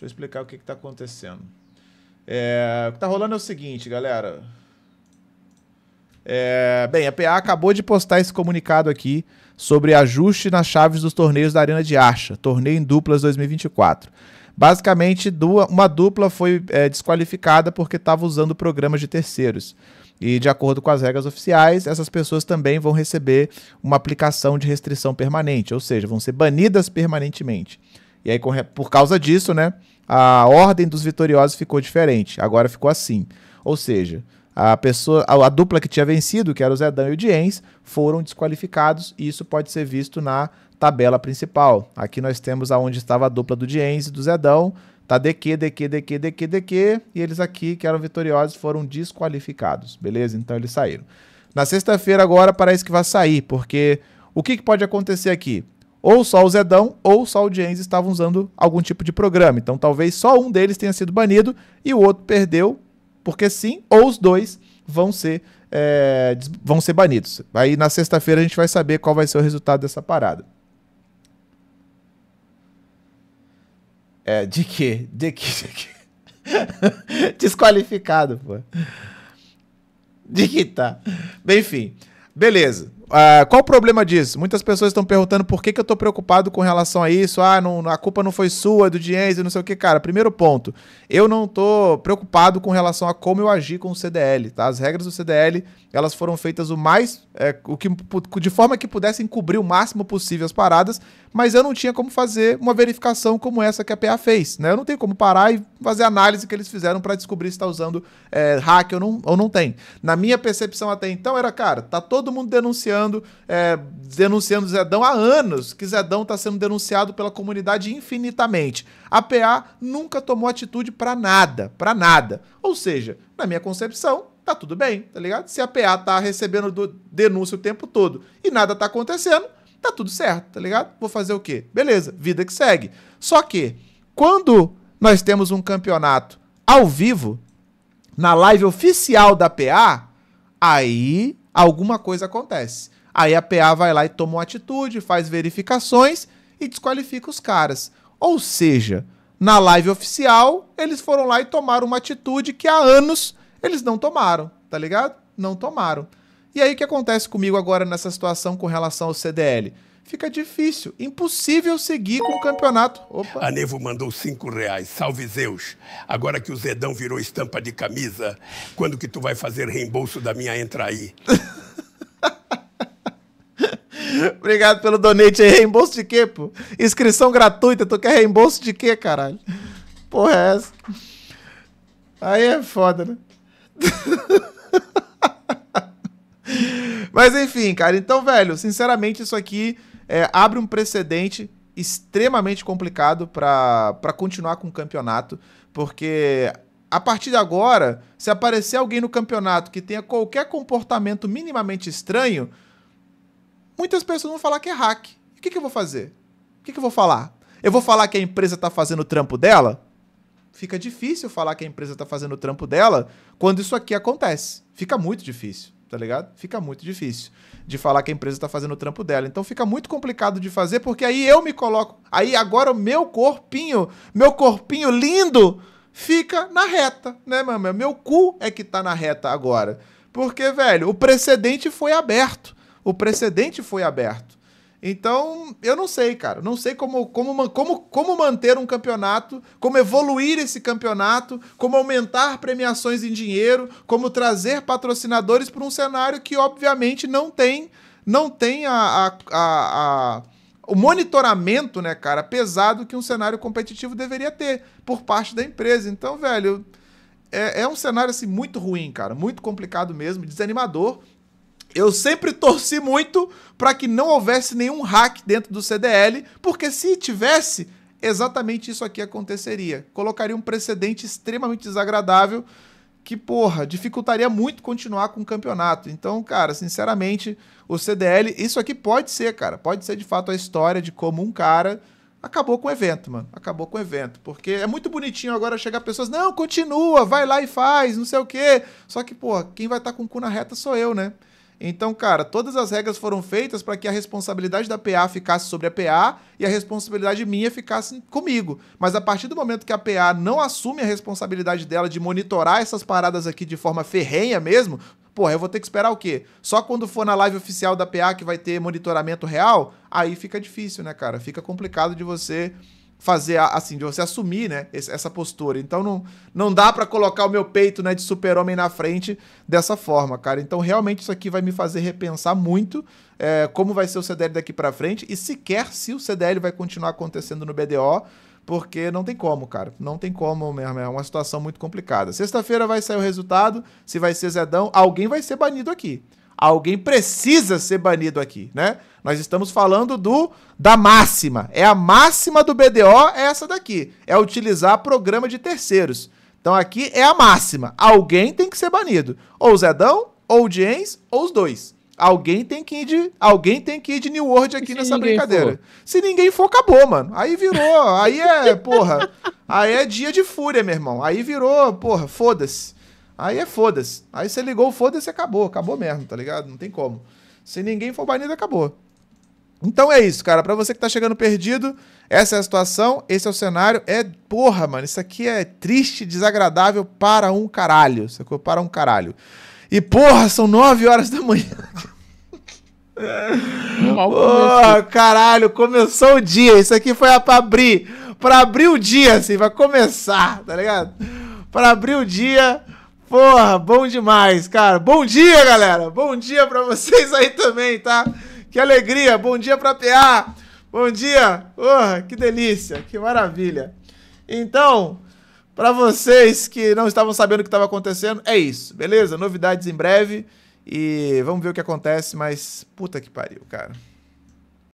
Deixa eu explicar o que está acontecendo. É, o que está rolando é o seguinte, galera. É, bem, a PA acabou de postar esse comunicado aqui sobre ajuste nas chaves dos torneios da Arena de Archa, torneio em duplas 2024. Basicamente, uma dupla foi é, desqualificada porque estava usando programas de terceiros. E, de acordo com as regras oficiais, essas pessoas também vão receber uma aplicação de restrição permanente, ou seja, vão ser banidas permanentemente. E aí, por causa disso, né, a ordem dos vitoriosos ficou diferente. Agora ficou assim. Ou seja, a pessoa, a, a dupla que tinha vencido, que era o Zedão e o Diens, foram desqualificados e isso pode ser visto na tabela principal. Aqui nós temos aonde estava a dupla do Diens e do Zedão. Tá DQ, DQ, DQ, DQ, DQ, e eles aqui que eram vitoriosos foram desqualificados, beleza? Então eles saíram. Na sexta-feira agora parece que vai sair, porque o que, que pode acontecer aqui? ou só o Zedão ou só o James estavam usando algum tipo de programa. Então talvez só um deles tenha sido banido e o outro perdeu, porque sim, ou os dois vão ser, é, vão ser banidos. Aí na sexta-feira a gente vai saber qual vai ser o resultado dessa parada. É, de quê? De quê? De quê? Desqualificado, pô. De que tá. Enfim, beleza. Uh, qual o problema disso? Muitas pessoas estão perguntando por que, que eu estou preocupado com relação a isso. Ah, não, a culpa não foi sua, do Dienz, não sei o que. Cara, primeiro ponto, eu não estou preocupado com relação a como eu agi com o CDL, tá? As regras do CDL, elas foram feitas o mais, é, o que, de forma que pudessem cobrir o máximo possível as paradas, mas eu não tinha como fazer uma verificação como essa que a PA fez, né? Eu não tenho como parar e fazer a análise que eles fizeram para descobrir se está usando é, hack ou não, ou não tem. Na minha percepção até então era, cara, tá todo mundo denunciando denunciando, é, denunciando Zedão há anos, que Zedão está sendo denunciado pela comunidade infinitamente. A PA nunca tomou atitude para nada, para nada. Ou seja, na minha concepção, tá tudo bem, tá ligado? Se a PA tá recebendo denúncia o tempo todo e nada tá acontecendo, tá tudo certo, tá ligado? Vou fazer o quê? Beleza, vida que segue. Só que quando nós temos um campeonato ao vivo, na live oficial da PA, aí alguma coisa acontece. Aí a PA vai lá e toma uma atitude, faz verificações e desqualifica os caras. Ou seja, na live oficial, eles foram lá e tomaram uma atitude que há anos eles não tomaram, tá ligado? Não tomaram. E aí o que acontece comigo agora nessa situação com relação ao CDL? fica difícil, impossível seguir com o campeonato. Opa. A Nevo mandou cinco reais. Salve Zeus. Agora que o Zedão virou estampa de camisa, quando que tu vai fazer reembolso da minha entra aí? Obrigado pelo donate aí. Reembolso de quê, pô? Inscrição gratuita. Tu quer reembolso de quê, caralho? Porra, é essa? Aí é foda, né? Mas enfim, cara. Então, velho, sinceramente, isso aqui é, abre um precedente extremamente complicado para continuar com o campeonato, porque a partir de agora, se aparecer alguém no campeonato que tenha qualquer comportamento minimamente estranho, muitas pessoas vão falar que é hack. O que, que eu vou fazer? O que, que eu vou falar? Eu vou falar que a empresa está fazendo o trampo dela? Fica difícil falar que a empresa está fazendo o trampo dela quando isso aqui acontece. Fica muito difícil tá ligado? Fica muito difícil de falar que a empresa tá fazendo o trampo dela. Então fica muito complicado de fazer, porque aí eu me coloco. Aí agora o meu corpinho, meu corpinho lindo, fica na reta, né, meu? Meu cu é que tá na reta agora. Porque, velho, o precedente foi aberto. O precedente foi aberto. Então, eu não sei, cara. Não sei como, como, como, como manter um campeonato, como evoluir esse campeonato, como aumentar premiações em dinheiro, como trazer patrocinadores para um cenário que, obviamente, não tem, não tem a, a, a, a o monitoramento, né, cara, pesado que um cenário competitivo deveria ter por parte da empresa. Então, velho, é, é um cenário assim, muito ruim, cara. Muito complicado mesmo, desanimador. Eu sempre torci muito para que não houvesse nenhum hack dentro do CDL, porque se tivesse, exatamente isso aqui aconteceria. Colocaria um precedente extremamente desagradável que, porra, dificultaria muito continuar com o campeonato. Então, cara, sinceramente, o CDL, isso aqui pode ser, cara, pode ser de fato a história de como um cara acabou com o evento, mano. Acabou com o evento. Porque é muito bonitinho agora chegar pessoas, não, continua, vai lá e faz, não sei o quê. Só que, porra, quem vai estar tá com o cu na reta sou eu, né? Então, cara, todas as regras foram feitas para que a responsabilidade da PA ficasse sobre a PA e a responsabilidade minha ficasse comigo. Mas a partir do momento que a PA não assume a responsabilidade dela de monitorar essas paradas aqui de forma ferrenha mesmo, porra, eu vou ter que esperar o quê? Só quando for na live oficial da PA que vai ter monitoramento real? Aí fica difícil, né, cara? Fica complicado de você fazer assim, de você assumir, né, essa postura. Então não, não dá para colocar o meu peito, né, de super-homem na frente dessa forma, cara. Então realmente isso aqui vai me fazer repensar muito é, como vai ser o CDL daqui para frente e sequer se o CDL vai continuar acontecendo no BDO, porque não tem como, cara. Não tem como mesmo, é uma situação muito complicada. Sexta-feira vai sair o resultado, se vai ser Zedão, alguém vai ser banido aqui. Alguém precisa ser banido aqui, né? Nós estamos falando do da máxima. É a máxima do BDO é essa daqui. É utilizar programa de terceiros. Então aqui é a máxima. Alguém tem que ser banido. Ou o Zedão, ou o James, ou os dois. Alguém tem que ir de, alguém tem que ir de New World aqui nessa brincadeira. For. Se ninguém for, acabou, mano. Aí virou, aí é, porra. Aí é dia de fúria, meu irmão. Aí virou, porra, foda-se. Aí é foda-se. Aí você ligou, foda-se, acabou. Acabou mesmo, tá ligado? Não tem como. Se ninguém for banido, acabou. Então é isso, cara. Para você que tá chegando perdido, essa é a situação, esse é o cenário. É, porra, mano, isso aqui é triste, desagradável para um caralho. Sacou? Para um caralho. E, porra, são 9 horas da manhã. Porra, caralho, começou o dia. Isso aqui foi pra abrir. Pra abrir o dia, assim, vai começar, tá ligado? Pra abrir o dia. Porra, bom demais, cara. Bom dia, galera. Bom dia para vocês aí também, tá? Que alegria. Bom dia para PA. Bom dia. Porra, que delícia. Que maravilha. Então, para vocês que não estavam sabendo o que estava acontecendo, é isso, beleza? Novidades em breve e vamos ver o que acontece, mas puta que pariu, cara.